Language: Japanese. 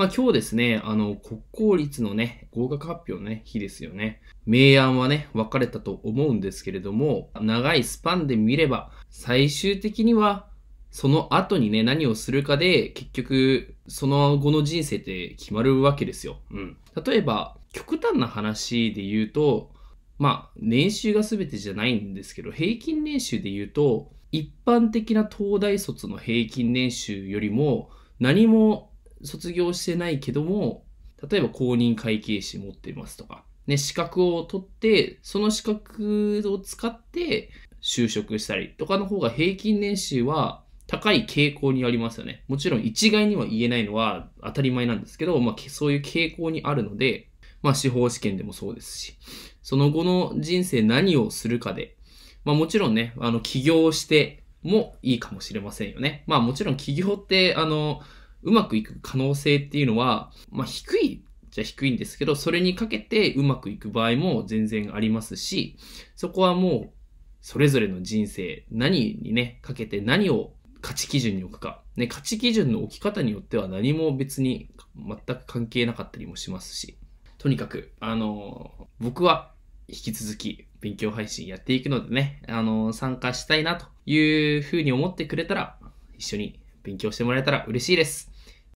まあ今日ですね、あの、国公立のね、合格発表のね、日ですよね。明暗はね、分かれたと思うんですけれども、長いスパンで見れば、最終的には、その後にね、何をするかで、結局、その後の人生って決まるわけですよ。うん。例えば、極端な話で言うと、まあ、年収が全てじゃないんですけど、平均年収で言うと、一般的な東大卒の平均年収よりも、何も卒業してないけども、例えば公認会計士持ってますとか、ね、資格を取って、その資格を使って就職したりとかの方が平均年収は高い傾向にありますよね。もちろん一概には言えないのは当たり前なんですけど、まあそういう傾向にあるので、まあ司法試験でもそうですし、その後の人生何をするかで、まあもちろんね、あの起業してもいいかもしれませんよね。まあもちろん起業って、あの、うまくいく可能性っていうのは、まあ、低いじゃ低いんですけど、それにかけてうまくいく場合も全然ありますし、そこはもう、それぞれの人生、何にね、かけて何を価値基準に置くか。ね、価値基準の置き方によっては何も別に全く関係なかったりもしますし、とにかく、あの、僕は引き続き勉強配信やっていくのでね、あの、参加したいなというふうに思ってくれたら、一緒に勉強してもらえたら嬉しいです。